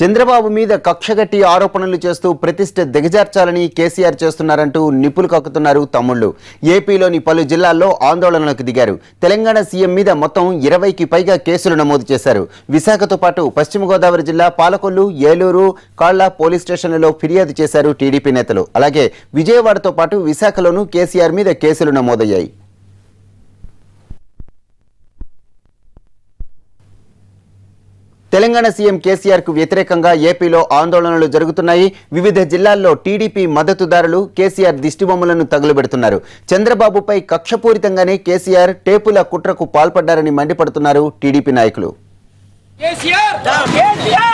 చంద్రబాబు మీద కక్షగట్టి ఆరోపణలు చేస్తూ ప్రతిష్ట దిగజార్చాలని కేసీఆర్ చేస్తున్నారంటూ నిప్పులు కక్కుతున్నారు తమ్ముళ్లు ఏపీలోని పలు జిల్లాల్లో ఆందోళనలకు దిగారు తెలంగాణ సీఎం మీద మొత్తం ఇరవైకి పైగా కేసులు నమోదు చేశారు విశాఖతో పాటు పశ్చిమ గోదావరి జిల్లా పాలకొల్లు ఏలూరు కాళ్ల పోలీస్ స్టేషన్లలో ఫిర్యాదు చేశారు టీడీపీ నేతలు అలాగే విజయవాడతో పాటు విశాఖలోనూ కేసీఆర్ మీద కేసులు నమోదయ్యాయి తెలంగాణ సీఎం కేసీఆర్ కు వ్యతిరేకంగా ఏపీలో ఆందోళనలు జరుగుతున్నాయి వివిధ జిల్లాల్లో టీడీపీ మద్దతుదారులు కేసీఆర్ దిష్టిబొమ్మలను తగులబెడుతున్నారు చంద్రబాబుపై కక్షపూరితంగానే కేసీఆర్ టేపుల కుట్రకు పాల్పడ్డారని మండిపడుతున్నారు టీడీపీ నాయకులు కేసీఆర్